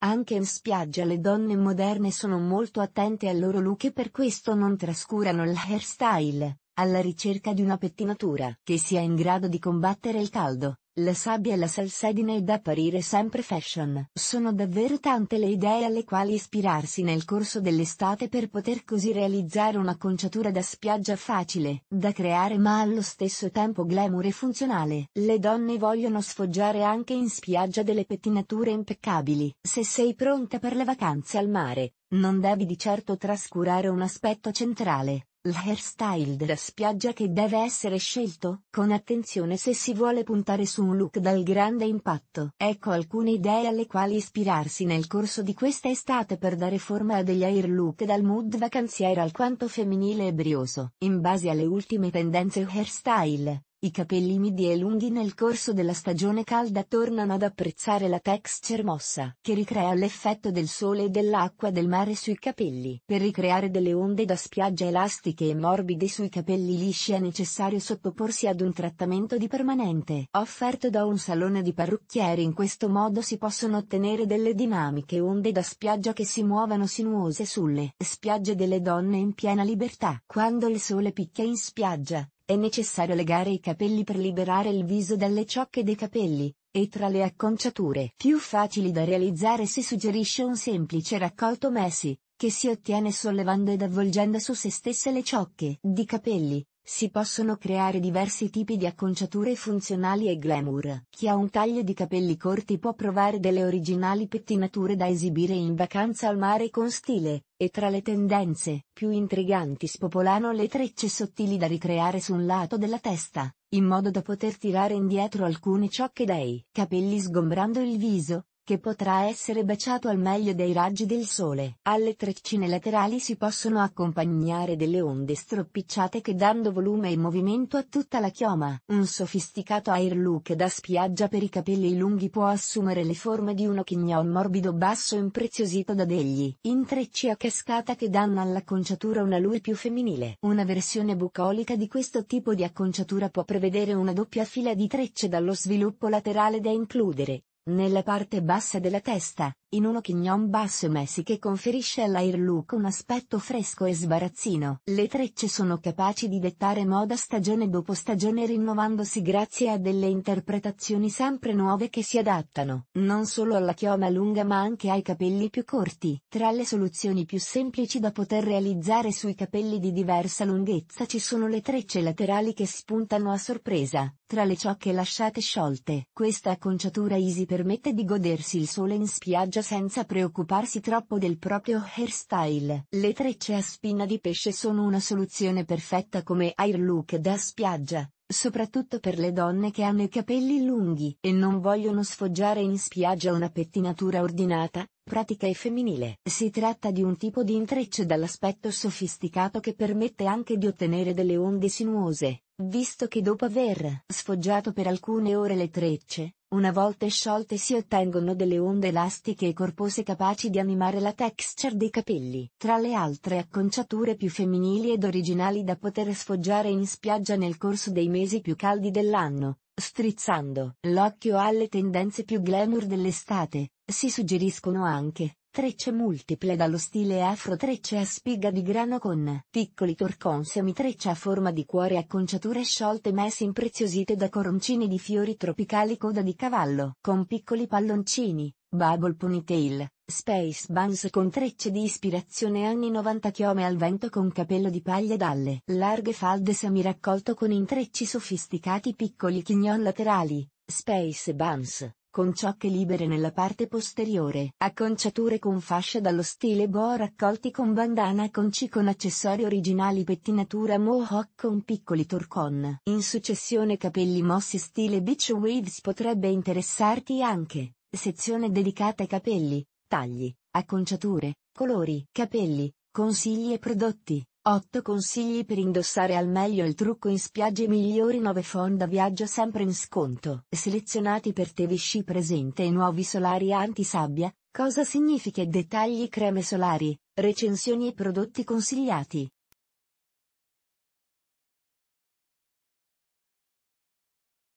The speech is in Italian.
Anche in spiaggia le donne moderne sono molto attente al loro look e per questo non trascurano l'hairstyle, alla ricerca di una pettinatura che sia in grado di combattere il caldo, la sabbia e la salsedine è da apparire sempre fashion. Sono davvero tante le idee alle quali ispirarsi nel corso dell'estate per poter così realizzare un'acconciatura da spiaggia facile, da creare ma allo stesso tempo glamour e funzionale. Le donne vogliono sfoggiare anche in spiaggia delle pettinature impeccabili. Se sei pronta per le vacanze al mare, non devi di certo trascurare un aspetto centrale, L'hairstyle della spiaggia che deve essere scelto con attenzione se si vuole puntare su un look dal grande impatto. Ecco alcune idee alle quali ispirarsi nel corso di questa estate per dare forma a degli air look dal mood vacanziero alquanto femminile e brioso. In base alle ultime tendenze hairstyle, i capelli midi e lunghi nel corso della stagione calda tornano ad apprezzare la texture mossa, che ricrea l'effetto del sole e dell'acqua del mare sui capelli. Per ricreare delle onde da spiaggia elastiche e morbide sui capelli lisci è necessario sottoporsi ad un trattamento di permanente, offerto da un salone di parrucchieri. In questo modo si possono ottenere delle dinamiche onde da spiaggia che si muovono sinuose sulle spiagge delle donne in piena libertà. Quando il sole picchia in spiaggia, è necessario legare i capelli per liberare il viso dalle ciocche dei capelli, e tra le acconciature più facili da realizzare si suggerisce un semplice raccolto messi, che si ottiene sollevando ed avvolgendo su se stesse le ciocche di capelli, si possono creare diversi tipi di acconciature funzionali e glamour. Chi ha un taglio di capelli corti può provare delle originali pettinature da esibire in vacanza al mare con stile, e tra le tendenze più intriganti spopolano le trecce sottili da ricreare su un lato della testa, in modo da poter tirare indietro alcune ciocche dei capelli sgombrando il viso, che potrà essere baciato al meglio dai raggi del sole. Alle treccine laterali si possono accompagnare delle onde stroppicciate che dando volume e movimento a tutta la chioma. Un sofisticato air look da spiaggia per i capelli lunghi può assumere le forme di uno chignon morbido basso impreziosito da degli intrecci a cascata che danno all'acconciatura una lui più femminile. Una versione bucolica di questo tipo di acconciatura può prevedere una doppia fila di trecce dallo sviluppo laterale da includere, nella parte bassa della testa, in uno chignon basso e Messi che conferisce all'airlook un aspetto fresco e sbarazzino. Le trecce sono capaci di dettare moda stagione dopo stagione rinnovandosi grazie a delle interpretazioni sempre nuove che si adattano, non solo alla chioma lunga ma anche ai capelli più corti. Tra le soluzioni più semplici da poter realizzare sui capelli di diversa lunghezza ci sono le trecce laterali che spuntano a sorpresa, tra le ciocche lasciate sciolte. Questa acconciatura easy permette di godersi il sole in spiaggia camicia senza preoccuparsi troppo del proprio hairstyle. Le trecce a spina di pesce sono una soluzione perfetta come air look da spiaggia, soprattutto per le donne che hanno i capelli lunghi e non vogliono sfoggiare in spiaggia una pettinatura ordinata, pratica e femminile. Si tratta di un tipo di intreccio dall'aspetto sofisticato che permette anche di ottenere delle onde sinuose, visto che dopo aver sfoggiato per alcune ore le trecce, una volta sciolte si ottengono delle onde elastiche e corpose capaci di animare la texture dei capelli. Tra le altre acconciature più femminili ed originali da poter sfoggiare in spiaggia nel corso dei mesi più caldi dell'anno, strizzando l'occhio alle tendenze più glamour dell'estate, si suggeriscono anche Trecce multiple dallo stile afro trecce a spiga di grano con piccoli torcon semitrecce a forma di cuore acconciature sciolte messe impreziosite da coroncini di fiori tropicali coda di cavallo con piccoli palloncini, bubble ponytail, space buns con trecce di ispirazione anni 90 chiome al vento con capello di paglia dalle larghe falde semi raccolto con intrecci sofisticati piccoli chignon laterali, space buns con ciocche libere nella parte posteriore, acconciature con fascia dallo stile boa raccolti con bandana con C con accessori originali pettinatura mohawk con piccoli torcon. In successione capelli mossi stile beach waves potrebbe interessarti anche, sezione dedicata ai capelli, tagli, acconciature, colori, capelli, consigli e prodotti, 8 consigli per indossare al meglio il trucco in spiagge migliori 9 fond da viaggio sempre in sconto. Selezionati per te Vichy presente e nuovi solari anti-sabbia, cosa significa e dettagli creme solari, recensioni e prodotti consigliati.